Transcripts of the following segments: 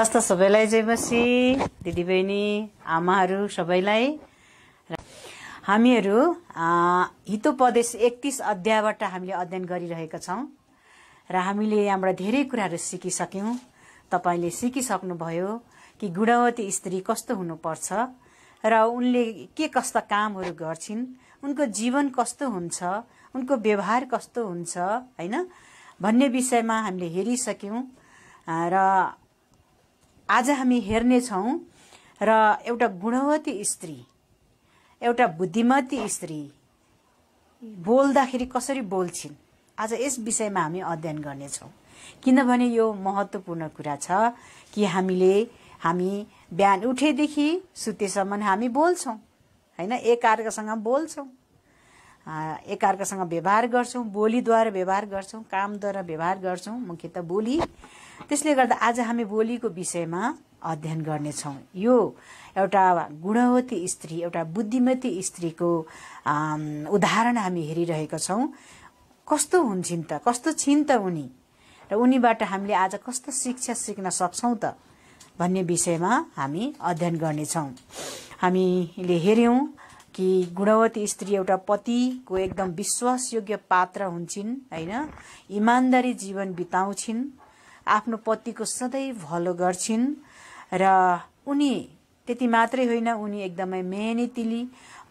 हस्त सबैलाई जय मसी दिदीबहिनी आमाहरू सबैलाई हामीहरू हितोपदेश एकतिस अध्यायबाट हामीले अध्ययन गरिरहेका छौँ र हामीले यहाँबाट धेरै कुराहरू सिकिसक्यौँ तपाईँले सिकिसक्नुभयो कि गुणवती स्त्री कस्तो हुनुपर्छ र उनले के कस्ता कामहरू गर्छिन् उनको जीवन कस्तो हुन्छ उनको व्यवहार कस्तो हुन्छ होइन भन्ने विषयमा हामीले हेरिसक्यौँ र आज हामी हेर्नेछौँ र एउटा गुणवती स्त्री एउटा बुद्धिमती स्त्री बोल्दाखेरि कसरी बोल्छिन् आज यस विषयमा हामी अध्ययन गर्नेछौँ किनभने यो महत्त्वपूर्ण कुरा छ कि हामीले हामी बिहान उठेदेखि सुतेसम्म हामी बोल्छौँ होइन एकअर्कासँग बोल्छौँ एकअर्कासँग व्यवहार गर्छौँ बोलीद्वारा व्यवहार गर्छौँ कामद्वारा व्यवहार गर्छौँ बोली, बोली त्यसले गर्दा आज हामी बोलीको विषयमा अध्ययन गर्नेछौँ यो एउटा गुणवती स्त्री एउटा बुद्धिमती स्त्रीको उदाहरण हामी हेरिरहेका छौँ कस्तो हुन्छन् त कस्तो छिन् त उनी र उनीबाट हामीले आज कस्तो शिक्षा सिक्न सक्छौँ त भन्ने विषयमा हामी अध्ययन गर्नेछौँ हामीले हेऱ्यौँ कि गुणवती स्त्री एउटा पतिको एकदम विश्वासयोग्य पात्र हुन्छन् होइन इमान्दारी जीवन बिताउँछिन् आफ्नो पतिको सधैँ भलो गर्छिन् र उनी त्यति मात्रै होइन उनी एकदमै मेहनतिली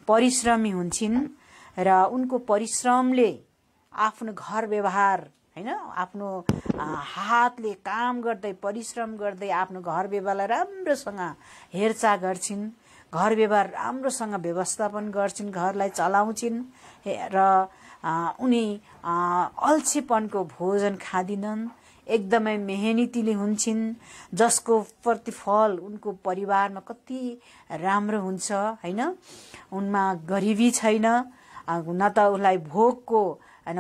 परिश्रमी हुन्छन् र उनको परिश्रमले आफ्नो घर व्यवहार होइन आफ्नो हातले काम गर्दै परिश्रम गर्दै आफ्नो घर व्यवहारलाई राम्रोसँग हेरचाह गर्छिन् घर व्यवहार राम्रोसँग व्यवस्थापन गर्छिन् घरलाई चलाउँछिन् र उनी अल्छेपनको भोजन खाँदिनन् एकदमै मेहनतीले हुन्छन् जसको प्रतिफल उनको परिवारमा कति राम्रो हुन्छ होइन उनमा गरिबी छैन न त उसलाई भोकको होइन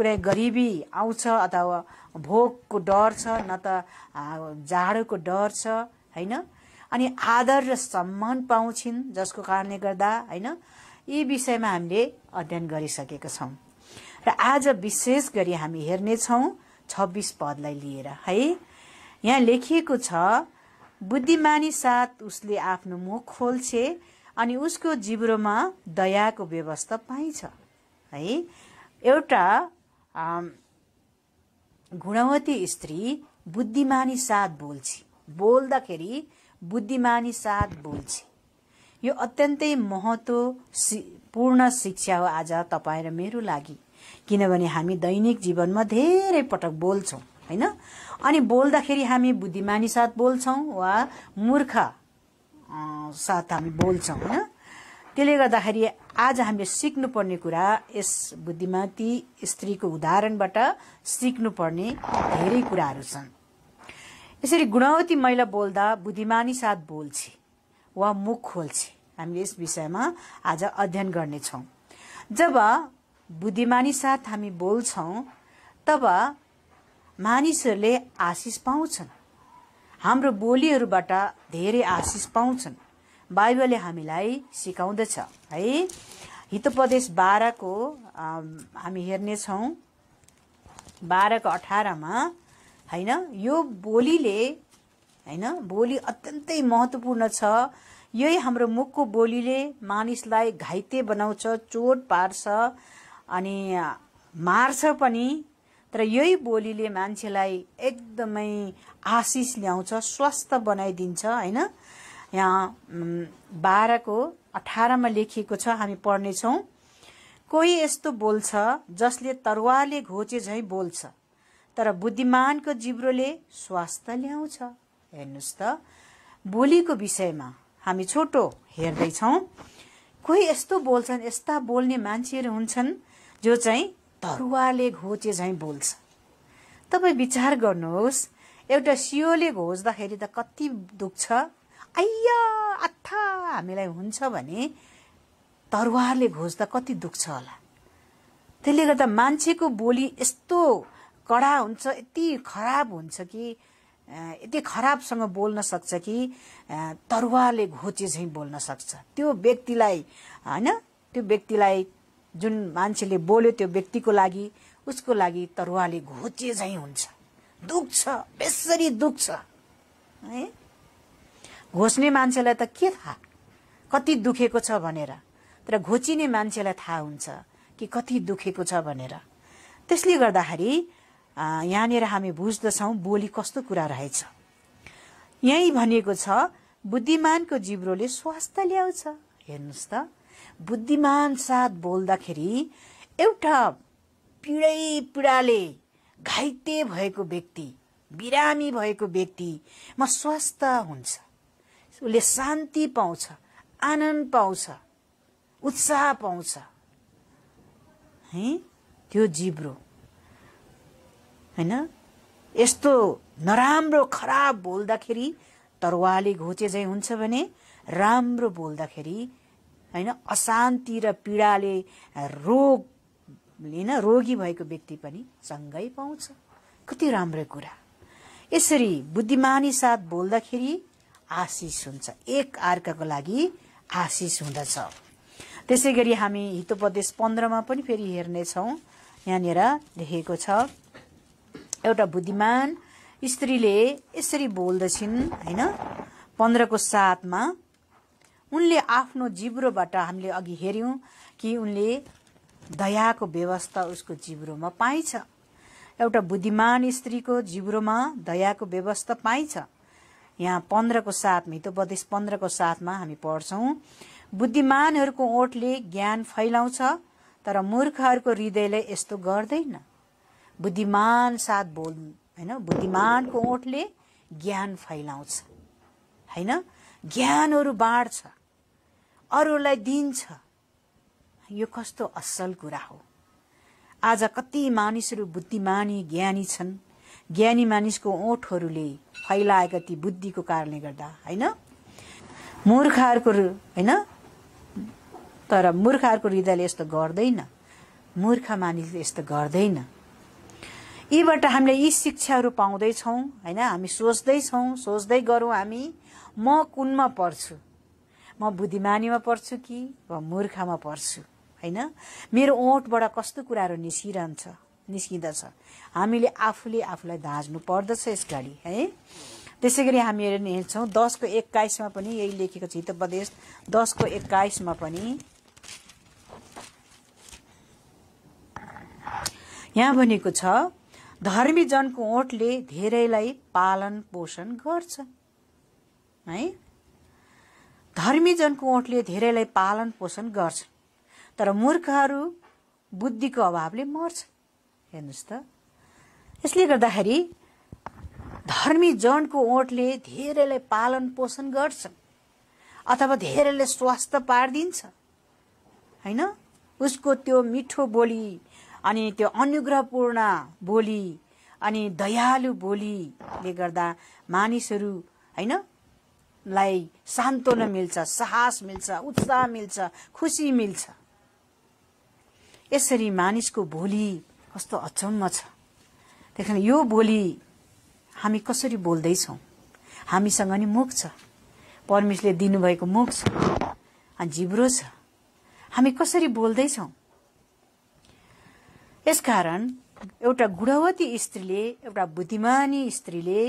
कुनै गरिबी आउँछ अथवा भोकको डर छ न त जाडोको डर छ होइन अनि आदर र सम्मान पाउँछिन् जसको कारणले गर्दा होइन यी विषयमा हामीले अध्ययन गरिसकेका छौँ र आज विशेष गरी हामी हेर्नेछौँ छब्बिस पदलाई लिएर है यहाँ लेखिएको छ बुद्धिमानी साथ उसले आफ्नो मुख खोल्छे अनि उसको जिब्रोमा दयाको व्यवस्था पाइन्छ है एउटा गुणवती स्त्री बुद्धिमानी साथ बोल्छ बोल्दाखेरि बुद्धिमानी साथ बोल्छे यो अत्यन्तै पूर्ण शिक्षा हो आज तपाईँ र मेरो लागि किनभने हामी दैनिक जीवनमा धेरै पटक बोल्छौँ होइन अनि बोल्दाखेरि हामी बुद्धिमानी साथ बोल्छौँ वा मूर्ख साथ हामी बोल्छौँ होइन त्यसले गर्दाखेरि आज हामीले सिक्नुपर्ने कुरा यस बुद्धिमाती स्त्रीको उदाहरणबाट सिक्नुपर्ने धेरै कुराहरू छन् यसरी गुणवती महिला बोल्दा बुद्धिमानी साथ बोल्छे वा मुख खोल्छे हामीले यस विषयमा आज अध्ययन गर्नेछौँ जब बुद्धिमानी साथ हामी बोल्छौँ तब मानिसहरूले आशिष पाउँछन् हाम्रो बोलीहरूबाट धेरै आशिष पाउँछन् बाइबलले हामीलाई सिकाउँदछ है हितोपदेश बाह्रको हामी हेर्नेछौँ बाह्रको अठारमा होइन यो बोलीले होइन बोली अत्यन्तै महत्त्वपूर्ण छ यही हाम्रो मुखको बोलीले मानिसलाई घाइते बनाउँछ चोट पार्छ अनि मार्छ पनि तर यही बोलीले मान्छेलाई एकदमै आशिष ल्याउँछ स्वस्थ बनाइदिन्छ होइन यहाँ बाह्रको अठारमा लेखिएको छ हामी पढ्नेछौँ कोही यस्तो बोल्छ जसले तरुवाले घोचे झै बोल्छ तर बुद्धिमानको जिब्रोले स्वास्थ्य ल्याउँछ हेर्नुहोस् त बोलीको विषयमा हामी छोटो हेर्दैछौँ कोही यस्तो बोल्छन् यस्ता बोल्ने मान्छेहरू हुन्छन् जो चाहिँ धरुवाले घोचे झैँ बोल्छ तपाईँ विचार गर्नुहोस् एउटा सियोले घोज्दाखेरि त कति दुख्छ आइया आत्था हामीलाई हुन्छ भने तरुवाले घोच्दा कति दुख्छ होला त्यसले गर्दा मान्छेको बोली यस्तो कडा हुन्छ यति खराब हुन्छ कि यति खराबसँग बोल्न सक्छ कि तरुवाले घोचे झैँ बोल्न सक्छ त्यो व्यक्तिलाई होइन त्यो व्यक्तिलाई जुन मान्छेले बोल्यो त्यो व्यक्तिको लागि उसको लागि तरुवाले घोचे झैँ हुन्छ दुख दुख्छ बेसरी छ है घोच्ने मान्छेलाई त के थाहा कति दुखेको छ भनेर तर घोचिने मान्छेलाई थाहा हुन्छ कि कति दुखेको छ भनेर त्यसले गर्दाखेरि यहाँनिर हामी बुझ्दछौँ बोली कस्तो कुरा रहेछ यहीँ भनिएको छ बुद्धिमानको जिब्रोले स्वास्थ्य ल्याउँछ हेर्नुहोस् त बुद्धिमान साथ बोल्दाखेरि एउटा पीडै पीडाले घाइते भएको व्यक्ति बिरामी भएको व्यक्तिमा स्वस्थ हुन्छ उसले शान्ति पाउँछ आनन्द पाउँछ उत्साह पाउँछ है त्यो जिब्रो होइन यस्तो नराम्रो खराब बोल्दाखेरि तरुवाले घोचे चाहिँ हुन्छ भने राम्रो बोल्दाखेरि होइन अशान्ति र पीडाले रोग होइन रोगी भएको व्यक्ति पनि सँगै पाउँछ कति राम्रो कुरा यसरी बुद्धिमानी साथ बोल्दाखेरि आशिष हुन्छ एक अर्काको लागि आशिष हुँदछ त्यसै गरी हामी हितोपदेश पन्ध्रमा पनि फेरि हेर्नेछौँ यहाँनिर लेखेको छ एउटा बुद्धिमान स्त्रीले यसरी बोल्दछिन् होइन पन्ध्रको साथमा उनले आफ्नो जिब्रोबाट हामीले अघि हेऱ्यौँ कि उनले दयाको व्यवस्था उसको जिब्रोमा पाइन्छ एउटा बुद्धिमान स्त्रीको जिब्रोमा दयाको व्यवस्था पाइन्छ यहाँ पन्ध्रको साथमा हितोपदेश पन्ध्रको साथमा हामी पढ्छौँ बुद्धिमानहरूको ओठले ज्ञान फैलाउँछ तर मूर्खहरूको हृदयले यस्तो गर्दैन बुद्धिमान साथ बोल होइन बुद्धिमानको ओठले ज्ञान फैलाउँछ होइन ज्ञानहरू बाँड्छ अरूलाई दिन्छ यो कस्तो असल कुरा हो आज कति मानिसहरू बुद्धिमानी ज्ञानी छन् ज्ञानी मानिसको ओठहरूले फैलाएका ती बुद्धिको कारणले गर्दा होइन मूर्खहरूको होइन तर मूर्खहरूको हृदयले यस्तो गर्दैन मूर्ख मानिसले यस्तो गर्दैन यीबाट हामीले यी शिक्षाहरू पाउँदैछौँ होइन हामी सोच्दैछौँ सोच्दै गरौँ हामी म कुनमा पर्छु म बुद्धिमानीमा पर्छु कि वा मूर्खामा पर्छु होइन मेरो ओठबाट कस्तो कुराहरू निस्किरहन्छ निस्किँदछ हामीले आफूले आफूलाई धाँच्नु पर्दछ यस घडी है त्यसै गरी हामीहरू हेर्छौँ दसको एक्काइसमा पनि यही लेखेको छ हितोपदेश दसको एक्काइसमा पनि यहाँ भनेको छ धर्मीजनको ओठले धेरैलाई पालन पोषण गर्छ है धर्मी जनको ओठले धेरैलाई पालन पोषण गर्छन् तर मूर्खहरू बुद्धिको अभावले मर्छन् हेर्नुहोस् त यसले गर्दाखेरि धर्मी जनको ओठले धेरैलाई पालन पोषण गर्छ अथवा धेरैले स्वास्थ्य पारिदिन्छ होइन उसको त्यो मिठो बोली अनि त्यो अनुग्रहपूर्ण बोली अनि दयालु बोलीले गर्दा मानिसहरू होइन लाई सान्त्वना मिल्छ साहस मिल्छ उत्साह मिल्छ खुसी मिल्छ यसरी मानिसको बोली कस्तो अचम्म छ देख्नु यो बोली हामी कसरी बोल्दैछौँ हामीसँग नि मुख छ परमेशले दिनुभएको मुख छ अनि जिब्रो छ हामी कसरी बोल्दैछौँ यसकारण एउटा गुणवती स्त्रीले एउटा बुद्धिमानी स्त्रीले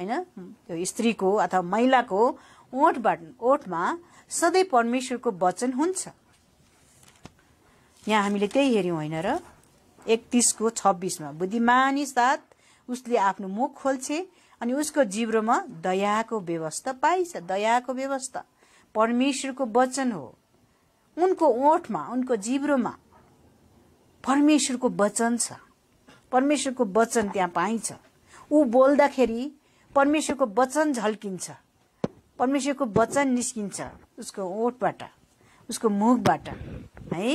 होइन त्यो स्त्रीको अथवा महिलाको ओठबाट ओठमा सधैँ परमेश्वरको वचन हुन्छ यहाँ हामीले त्यही हेऱ्यौँ होइन र एकतिसको छब्बिसमा बुद्धिमानी साथ उसले आफ्नो मुख खोल्छे अनि उसको जिब्रोमा दयाको व्यवस्था पाइन्छ दयाको व्यवस्था परमेश्वरको वचन हो उनको ओठमा उनको जिब्रोमा परमेश्वरको वचन छ परमेश्वरको वचन त्यहाँ पाइन्छ ऊ बोल्दाखेरि परमेश्वरको वचन झल्किन्छ परमेश्वरको वचन निस्किन्छ उसको ओठबाट उसको मुखबाट है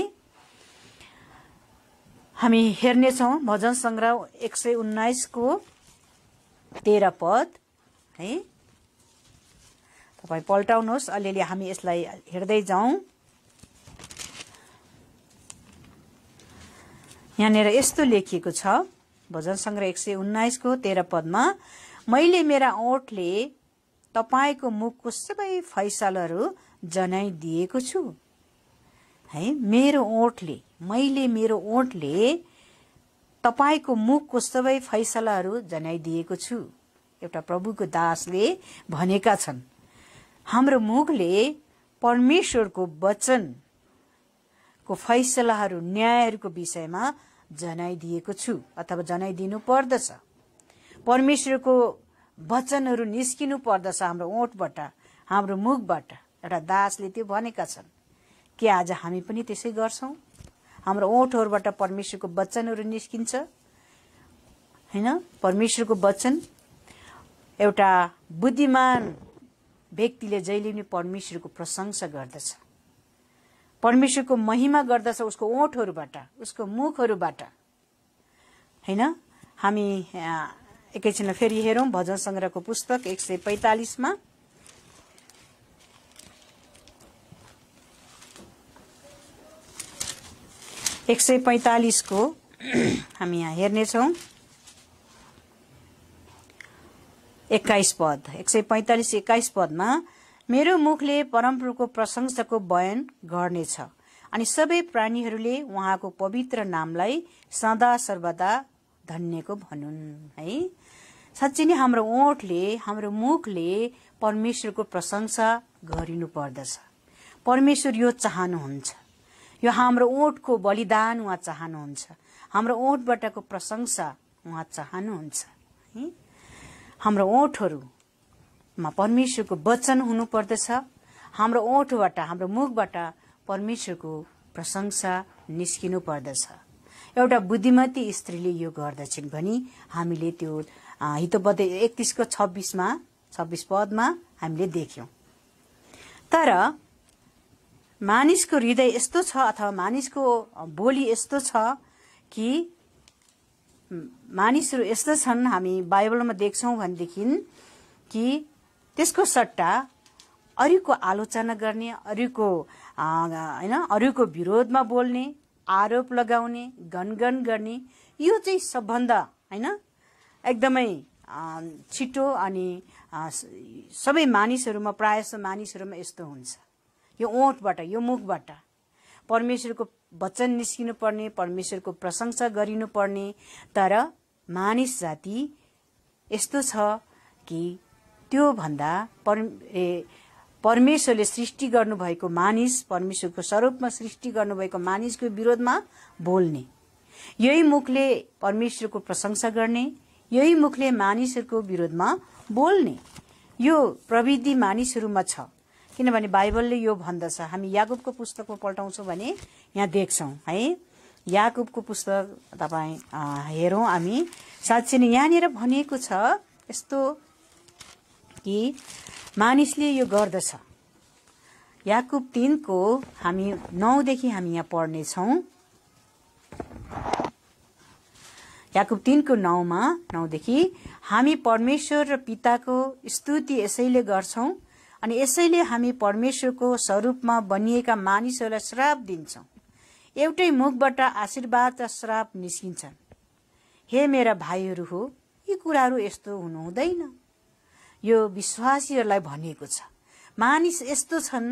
हामी हेर्नेछौँ भजन सङ्ग्रह एक सय उन्नाइसको तेह्र पद है तपाईँ पल्टाउनुहोस् अलिअलि हामी यसलाई हेर्दै जाउँ यहाँनिर यस्तो लेखिएको छ भजन सङ्ग्रह एक सय उन्नाइसको तेह्र पदमा मैले मेरा ओठले तपाईँको मुखको सबै फैसलहरू जनाइदिएको छु है मेरो ओठले मैले मेरो ओठले तपाईँको मुखको सबै फैसलाहरू जनाइदिएको छु एउटा प्रभुको दासले भनेका छन् हाम्रो मुखले परमेश्वरको वचनको फैसलाहरू न्यायहरूको विषयमा जनाइदिएको छु अथवा जनाइदिनु पर्दछ परमेश्वरको वचनहरू निस्किनु पर्दछ हाम्रो ओठबाट हाम्रो मुखबाट एउटा दासले त्यो भनेका छन् कि आज हामी पनि त्यसै गर्छौँ हाम्रो ओठहरूबाट परमेश्वरको वचनहरू निस्किन्छ होइन परमेश्वरको वचन एउटा बुद्धिमान व्यक्तिले जहिले पनि परमेश्वरको प्रशंसा गर्दछ परमेश्वरको महिमा गर्दछ उसको ओठहरूबाट उसको मुखहरूबाट होइन हामी एकैछिन फेरि हेरौँ भजन सङ्ग्रहको पुस्तक एक सय पैँतालिसमा एक सय पैँतालिसको हामी यहाँ हेर्नेछौँ एक्काइस पद एक सय पैँतालिस एक्काइस पदमा मेरो मुखले परमप्रभुको प्रशंसाको बयान गर्नेछ अनि सबै प्राणीहरूले उहाँको पवित्र नामलाई सदा सर्वदा धन्यको भनुन् है साँच्चै नै हाम्रो ओठले हाम्रो मुखले परमेश्वरको प्रशंसा गरिनु पर्दछ परमेश्वर यो चाहनुहुन्छ यो हाम्रो ओठको बलिदान उहाँ चाहनुहुन्छ हाम्रो ओठबाटको प्रशंसा उहाँ चाहनुहुन्छ है हाम्रो ओठहरूमा परमेश्वरको वचन हुनुपर्दछ हाम्रो ओठबाट हाम्रो मुखबाट परमेश्वरको प्रशंसा निस्किनु पर्दछ एउटा बुद्धिमती स्त्रीले यो गर्दछन् भने हामीले त्यो हितोपद एकतिसको छब्बिसमा छब्बिस पदमा हामीले देख्यौँ तर मानिसको हृदय यस्तो छ अथवा मानिसको बोली यस्तो छ कि मानिसहरू यस्तो छन् हामी बाइबलमा देख्छौँ भनेदेखि कि त्यसको सट्टा अरूको आलोचना गर्ने अरूको होइन अरूको विरोधमा बोल्ने आरोप लगाउने गनगन गर्ने यो चाहिँ सबभन्दा होइन एकदमै छिटो अनि सबै मानिसहरूमा प्रायः मानिसहरूमा यस्तो हुन्छ यो ओठबाट यो मुखबाट परमेश्वरको वचन निस्किनु पर्ने परमेश्वरको प्रशंसा गरिनुपर्ने तर मानिस जाति यस्तो छ कि त्योभन्दा पर ए परमेश्वरले सृष्टि गर्नुभएको मानिस परमेश्वरको स्वरूपमा सृष्टि गर्नुभएको मानिसको विरोधमा बोल्ने यही मुखले परमेश्वरको प्रशंसा गर्ने यही मुखले मानिसहरूको विरोधमा बोल्ने यो प्रविधि मानिसहरूमा छ किनभने बाइबलले यो भन्दछ हामी याकुबको पुस्तकमा पल्टाउँछौँ भने यहाँ देख्छौँ है याकुबको पुस्तक तपाईँ हेरौँ हामी साँच्चै नै यहाँनिर भनिएको छ यस्तो कि मानिसले यो गर्दछ याकुब तिनको हामी नौदेखि हामी यहाँ पढ्नेछौँ याकुब तिनको नौमा नौदेखि हामी परमेश्वर र पिताको स्तुति यसैले गर्छौँ अनि यसैले हामी परमेश्वरको स्वरूपमा बनिएका मानिसहरूलाई श्राप दिन्छौँ एउटै मुखबाट आशीर्वाद र श्राप निस्किन्छन् हे मेरा भाइहरू हो यी कुराहरू यस्तो हुनुहुँदैन यो विश्वासीहरूलाई भनिएको छ मानिस यस्तो छन्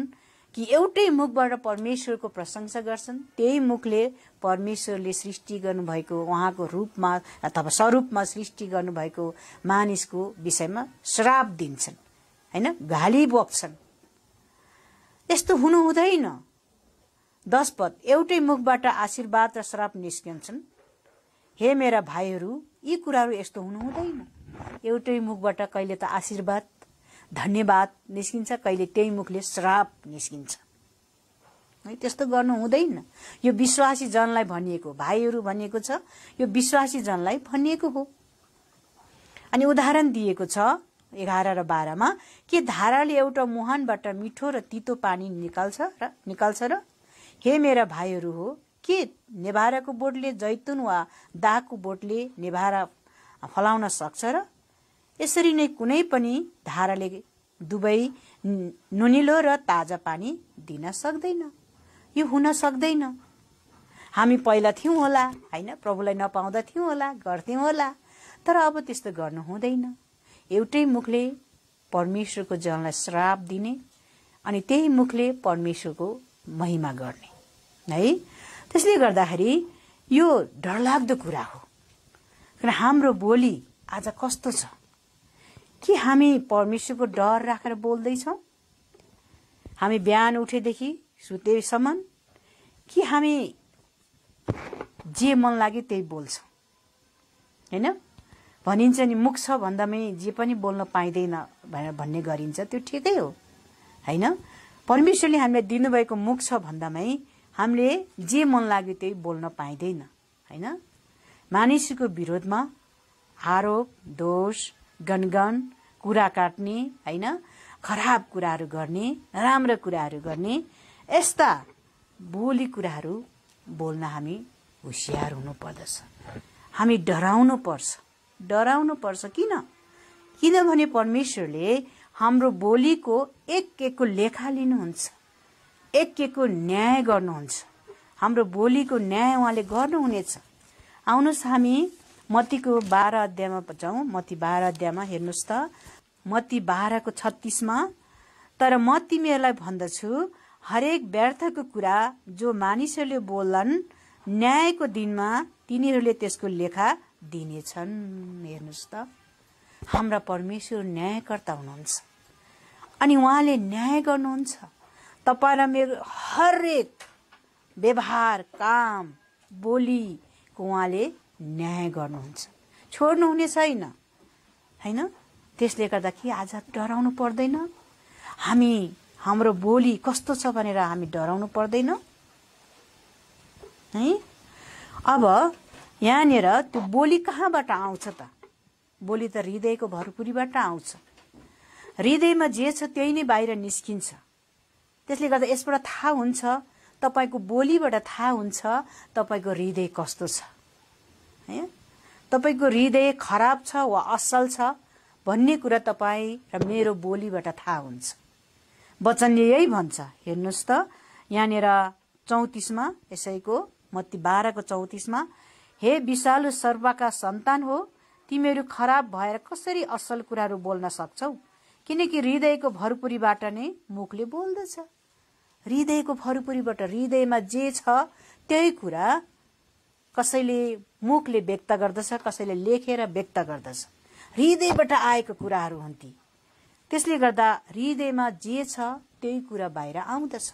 कि एउटै मुखबाट परमेश्वरको प्रशंसा गर्छन् त्यही मुखले परमेश्वरले सृष्टि गर्नुभएको उहाँको रूपमा अथवा स्वरूपमा सृष्टि गर्नुभएको मानिसको विषयमा श्राप दिन्छन् होइन घाली बोक्छन् यस्तो हुनु हुँदैन दशपद एउटै मुखबाट आशीर्वाद र श्राप निस्किन्छन् हे मेरा भाइहरू यी कुराहरू यस्तो हुनु हुँदैन एउटै मुखबाट कहिले त आशीर्वाद धन्यवाद निस्किन्छ कहिले त्यही मुखले श्राप निस्किन्छ है त्यस्तो गर्नु हुँदैन यो विश्वासी जनलाई भनिएको भाइहरू भनिएको छ यो विश्वासी जनलाई भनिएको हो अनि उदाहरण दिएको छ एघार र बाह्रमा के धाराले एउटा मुहानबाट मिठो र तितो पानी निकाल्छ र निकाल्छ र हे मेरा भाइहरू हो के नेभाराको बोटले जैतुन वा दागको बोटले नेभारा फलाउन सक्छ र यसरी नै कुनै पनि धाराले दुवै नुनिलो र ताजा पानी दिन सक्दैन यो हुन सक्दैन हामी पहिला थियौँ होला होइन प्रभुलाई नपाउँदा थियौँ होला गर्थ्यौँ होला तर अब त्यस्तो गर्नु हुँदैन एउटै मुखले परमेश्वरको जनलाई श्राप दिने अनि त्यही मुखले परमेश्वरको महिमा गर्ने है त्यसले गर्दाखेरि यो डरलाग्दो कुरा हो र हाम्रो बोली आज कस्तो छ के हामी परमेश्वरको डर राखेर बोल्दैछौँ हामी बिहान उठेदेखि सुतेसम्म कि हामी जे मन लाग्यो त्यही बोल्छौँ होइन भनिन्छ नि मुख छ भन्दामै जे पनि बोल्न पाइँदैन भनेर भन्ने गरिन्छ त्यो ठिकै हो होइन परमेश्वरले हामीलाई दिनुभएको मुख छ भन्दामै हामीले जे मन लाग्यो त्यही बोल्न पाइँदैन होइन मानिसको विरोधमा आरोप दोष गनगन कुरा काट्ने होइन खराब कुराहरू गर्ने राम्रो कुराहरू गर्ने यस्ता बोली कुराहरू बोल्न हामी होसियार हुनुपर्दछ हामी डराउनु पर्छ डराउनु पर्छ किन किनभने परमेश्वरले हाम्रो बोलीको एक एकको लेखा लिनुहुन्छ एक एकको न्याय गर्नुहुन्छ हाम्रो बोलीको न्याय उहाँले गर्नुहुनेछ आउनुहोस् हामी मतीको बाह्र अध्यायमा जाउँ मती बाह्र अध्यायमा हेर्नुहोस् त मती बाह्रको छत्तिसमा तर म तिमीहरूलाई भन्दछु हरेक व्यर्थको कुरा जो मानिसहरूले बोल्छन् न्यायको दिनमा तिनीहरूले त्यसको लेखा दिनेछन् हेर्नुहोस् त हाम्रा परमेश्वर न्यायकर्ता हुनुहुन्छ अनि उहाँले न्याय गर्नुहुन्छ तपाईँलाई मेरो हरेक व्यवहार काम बोली उहाँले न्याय गर्नुहुन्छ छोड्नुहुने छैन होइन त्यसले गर्दाखेरि आज डराउनु पर्दैन हामी हाम्रो बोली कस्तो छ भनेर हामी डराउनु पर्दैन है अब यहाँनिर त्यो बोली कहाँबाट आउँछ त बोली त हृदयको भरपुरीबाट आउँछ हृदयमा जे छ त्यही नै बाहिर निस्किन्छ त्यसले गर्दा यसबाट थाहा हुन्छ तपाईँको बोलीबाट थाहा हुन्छ तपाईँको हृदय कस्तो छ है तपाईँको हृदय खराब छ वा असल छ भन्ने कुरा तपाईँ र मेरो बोलीबाट थाहा हुन्छ वचनले यही भन्छ हेर्नुहोस् त यहाँनिर चौतिसमा यसैको मत्ती बाह्रको चौतिसमा हे विशालु सर्वका सन्तान हो तिमीहरू खराब भएर कसरी असल कुराहरू बोल्न सक्छौ किनकि हृदयको भरपुरीबाट नै मुखले बोल्दछ हृदयको फरुपुरीबाट हृदयमा जे छ त्यही कुरा कसैले मुखले व्यक्त गर्दछ कसैले लेखेर व्यक्त गर्दछ हृदयबाट आएको कुराहरू हुन् ती त्यसले गर्दा हृदयमा जे छ त्यही कुरा बाहिर आउँदछ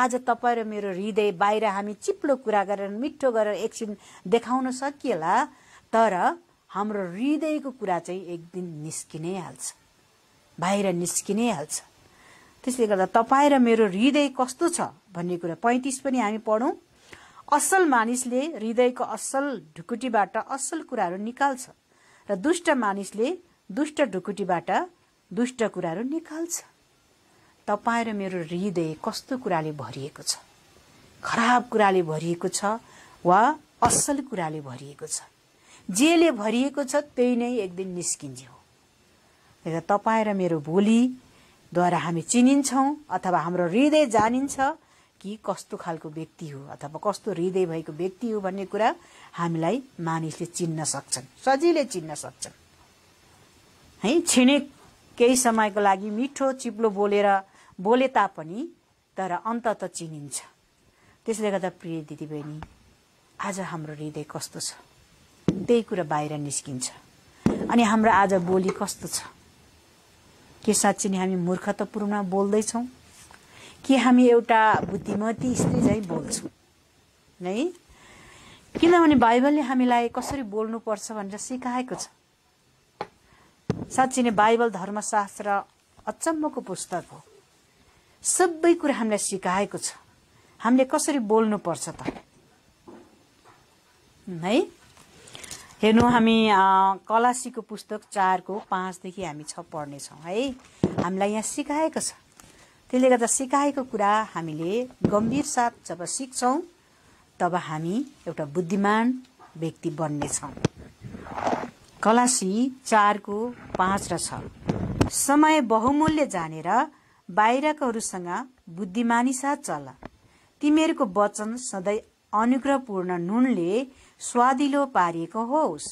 आज तपाईँ र मेरो हृदय बाहिर हामी चिप्लो कुरा गरेर मिठो गरेर एकछिन देखाउन सकिएला तर हाम्रो हृदयको कुरा चाहिँ एक दिन निस्किनै हाल्छ बाहिर निस्किनै हाल्छ त्यसले गर्दा तपाईँ र मेरो हृदय कस्तो छ भन्ने कुरा पैँतिस पनि हामी पढौँ असल मानिसले हृदयको असल ढुकुटीबाट असल कुराहरू निकाल्छ र दुष्ट मानिसले दुष्ट ढुकुटीबाट दुष्ट कुराहरू निकाल्छ तपाईँ र मेरो हृदय कस्तो कुराले भरिएको छ खराब कुराले भरिएको छ वा असल कुराले भरिएको छ जेले भरिएको छ त्यही नै एक दिन निस्किन्छ हो तपाईँ र मेरो भोलि द्वारा हामी चिनिन्छौँ अथवा हाम्रो हृदय जानिन्छ कि कस्तो खालको व्यक्ति हो अथवा कस्तो हृदय भएको व्यक्ति हो भन्ने कुरा हामीलाई मानिसले चिन्न सक्छन् सजिलै चिन्न सक्छन् है छिणे केही समयको लागि मिठो चिप्लो बोलेर बोले तापनि तर अन्त त चिनिन्छ त्यसले गर्दा प्रिय दिदीबहिनी आज हाम्रो हृदय कस्तो छ त्यही कुरा बाहिर निस्किन्छ अनि हाम्रो आज बोली कस्तो छ के साँच्ची नै हामी मूर्खतापूर्ण बोल्दैछौँ के हामी एउटा बुद्धिमती स्त्री झै बोल्छौँ है किनभने बाइबलले हामीलाई कसरी बोल्नुपर्छ भनेर सिकाएको छ साँच्ची नै बाइबल धर्मशास्त्र अचम्मको पुस्तक हो सबै कुरा हामीलाई सिकाएको छ हामीले कसरी बोल्नुपर्छ त है हेर्नु हामी कलासीको पुस्तक चारको पाँचदेखि हामी छ पढ्नेछौँ है हामीलाई यहाँ सिकाएको छ त्यसले गर्दा सिकाएको कुरा हामीले गम्भीर साथ जब सिक्छौँ तब हामी एउटा बुद्धिमान व्यक्ति बन्नेछौँ कलासी चारको पाँच र छ समय बहुमूल्य जानेर बाहिरकाहरूसँग बुद्धिमानी साथ चल तिमीहरूको वचन सधैँ अनुग्रहपूर्ण नुनले स्वादिलो पारिएको होस्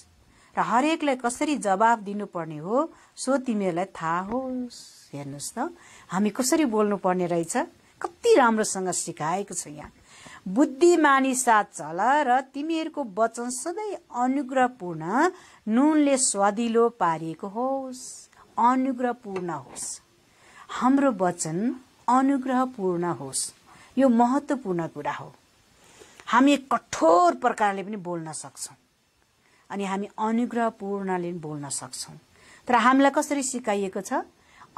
र हरेकलाई कसरी जवाब दिनुपर्ने हो सो तिमीहरूलाई थाहा होस् हेर्नुहोस् त हामी कसरी बोल्नुपर्ने रहेछ कति राम्रोसँग सिकाएको छ यहाँ बुद्धिमानी साथ चल र तिमीहरूको वचन सधैँ अनुग्रहपूर्ण नुनले स्वादिलो पारिएको होस् अनुग्रहपूर्ण होस् हाम्रो वचन अनुग्रहपूर्ण होस् यो महत्त्वपूर्ण कुरा हो हामी कठोर प्रकारले पनि बोल्न सक्छौँ अनि हामी अनुग्रहपूर्णले पनि बोल्न सक्छौँ तर हामीलाई कसरी सिकाइएको छ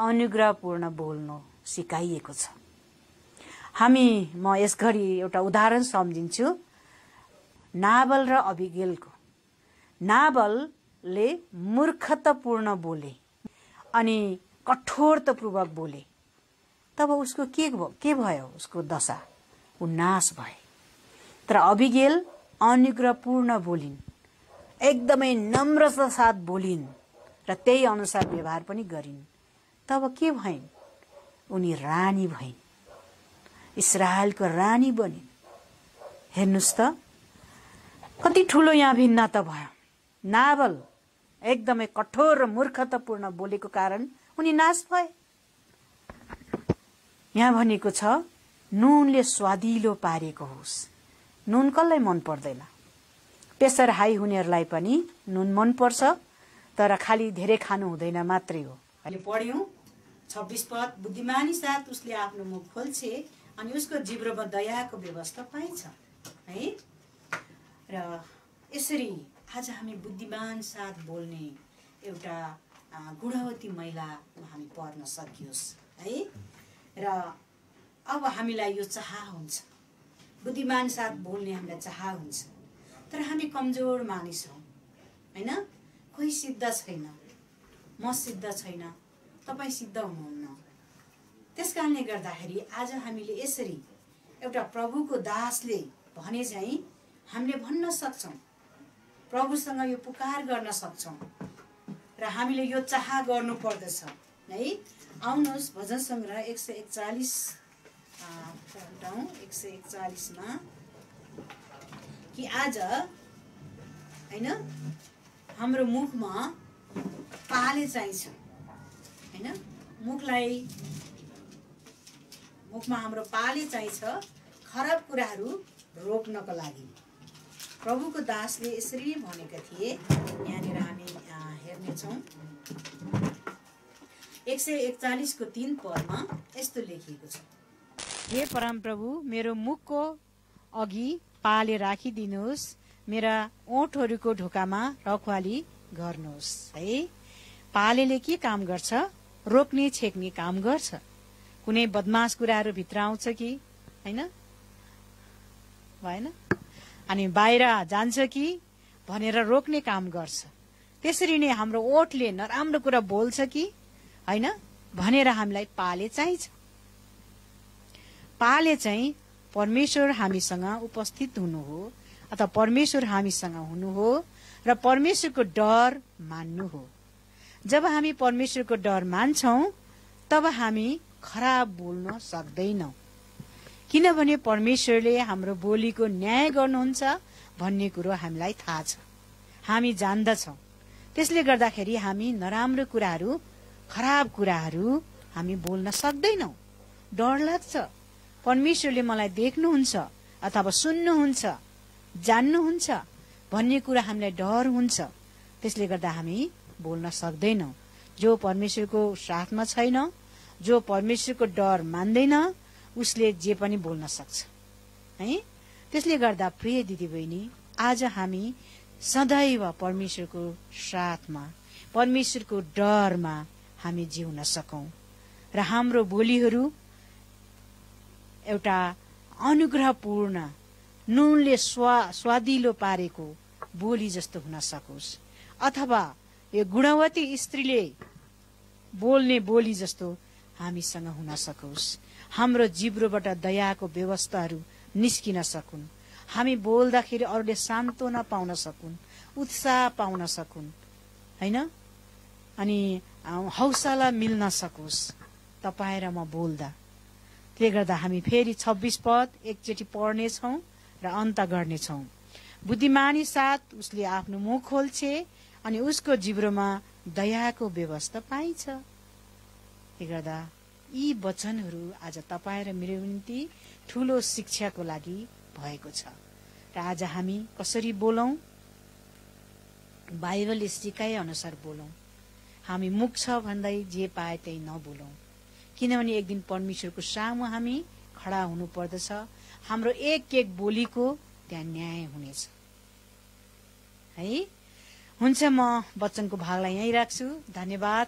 अनुग्रहपूर्ण बोल्नु सिकाइएको छ हामी म यस घडी एउटा उदाहरण सम्झिन्छु नाबल र अभिगेलको नाबलले मूर्खतापूर्ण बोले अनि कठोरतापूर्वक बोले तब उसको के के भयो उसको दशा उन्नास भए तर अभिगेल अनुग्रहपूर्ण बोलिन् एकदमै नम्रता साथ बोलिन् र त्यही अनुसार व्यवहार पनि गरिन् तब के भइन् उनी रानी भइन् इसरायलको रानी बनिन् हेर्नुहोस् त कति ठुलो यहाँ भिन्नता भयो नावल एकदमै कठोर र मूर्खतापूर्ण बोलेको कारण उनी नाश भए यहाँ भनेको छ नुनले स्वादिलो पारेको होस् नुन कसलाई मन पर्दैन प्रेसर हाई हुनेहरूलाई पनि नुन मन पर्छ तर खालि धेरै खानु हुँदैन मात्रै हो अहिले पढ्यौँ छब्बिस पद बुद्धिमानी साथ उसले आफ्नो मुख खोल्छे अनि उसको जिब्रोमा दयाको व्यवस्था पाइन्छ है र यसरी आज हामी बुद्धिमान साथ बोल्ने एउटा गुणवती महिलामा हामी पर्न सकियोस् है र अब हामीलाई यो चाह हुन्छ बुद्धिमान साथ बोल्ने हामीलाई चाह हुन्छ तर हामी कमजोर मानिस हौ होइन कोही सिद्ध छैन म सिद्ध छैन तपाईँ सिद्ध हुनुहुन्न त्यस कारणले गर्दाखेरि आज हामीले यसरी एउटा प्रभुको दासले भने चाहिँ हामीले भन्न सक्छौँ प्रभुसँग यो पुकार गर्न सक्छौँ र हामीले यो चाह गर्नु पर्दछ है आउनुहोस् भजन सङ्ग्रह एक सय एकचालिस पढ्छौँ एक सय एकचालिसमा कि आज होइन हाम्रो मुखमा पाले चाहिन्छ होइन मुखलाई मुखमा हाम्रो पाले चाहिन्छ खराब कुराहरू रोक्नको लागि प्रभुको दासले यसरी भनेका थिए यहाँनिर हामी हेर्नेछौँ एक सय एकचालिसको तिन पदमा यस्तो लेखिएको छ हे प्रभु मेरो मुखको अघि पाले राखिदिनुहोस् मेरा ओठहरूको ढोकामा रखवाली गर्नुहोस् है पालेले के काम गर्छ रोक्ने छेक्ने काम गर्छ कुनै बदमास कुराहरू भित्र आउँछ कि होइन भएन अनि बाहिर जान्छ कि भनेर रोक्ने काम गर्छ त्यसरी नै हाम्रो ओठले नराम्रो कुरा बोल्छ कि होइन भनेर हामीलाई पाले चाहिन्छ पाले चाहिँ परमेश्वर हामीसँग उपस्थित हुनु हो अथवा परमेश्वर हामीसँग हुनु हो र परमेश्वरको डर मान्नु हो जब हामी परमेश्वरको डर मान्छौँ तब हामी खराब बोल्न सक्दैनौँ किनभने परमेश्वरले हाम्रो बोलीको न्याय गर्नुहुन्छ भन्ने कुरो हामीलाई थाहा छ हामी जान्दछौँ त्यसले गर्दाखेरि हामी नराम्रो कुराहरू खराब कुराहरू हामी बोल्न सक्दैनौँ डर लाग्छ परमेश्वरले मलाई देख्नुहुन्छ अथवा सुन्नुहुन्छ जान्नुहुन्छ भन्ने कुरा हामीलाई डर हुन्छ त्यसले गर्दा हामी बोल्न सक्दैनौ जो परमेश्वरको साथमा छैन जो परमेश्वरको डर मान्दैन उसले जे पनि बोल्न सक्छ है त्यसले गर्दा प्रिय दिदीबहिनी आज हामी सदैव परमेश्वरको साथमा परमेश्वरको डरमा हामी जिउन सकौं र हाम्रो बोलीहरू एउटा अनुग्रहपूर्ण नुनले स्वा स्वादिलो पारेको बोली जस्तो हुन सकोस् अथवा यो गुणवती स्त्रीले बोल्ने बोली जस्तो हामीसँग हुन सकोस् हाम्रो जिब्रोबाट दयाको व्यवस्थाहरू निस्किन सकुन् हामी बोल्दाखेरि अरूले सान्त्वना पाउन सकुन् उत्साह पाउन सकुन् होइन अनि हौसला मिल्न सकोस् तपाईँ र म बोल्दा त्यसले गर्दा हामी फेरि छब्बिस पद एकचोटि पढ्नेछौँ र अन्त गर्नेछौँ बुद्धिमानी साथ उसले आफ्नो मुख खोल्छे अनि उसको जिब्रोमा दयाको व्यवस्था पाइन्छ त्यसले गर्दा यी वचनहरू आज तपाईँ र मेरो निम्ति ठुलो शिक्षाको लागि भएको छ र आज हामी कसरी बोलौँ बाइबलले सिकाए अनुसार बोलौँ हामी मुख छ भन्दै जे पाए त्यही नबोलौँ किनभने एक दिन परमेश्वरको सामु हामी खडा हुनुपर्दछ हाम्रो एक एक बोलीको त्यहाँ न्याय हुनेछ है हुन्छ म वचनको भागलाई यहीँ राख्छु धन्यवाद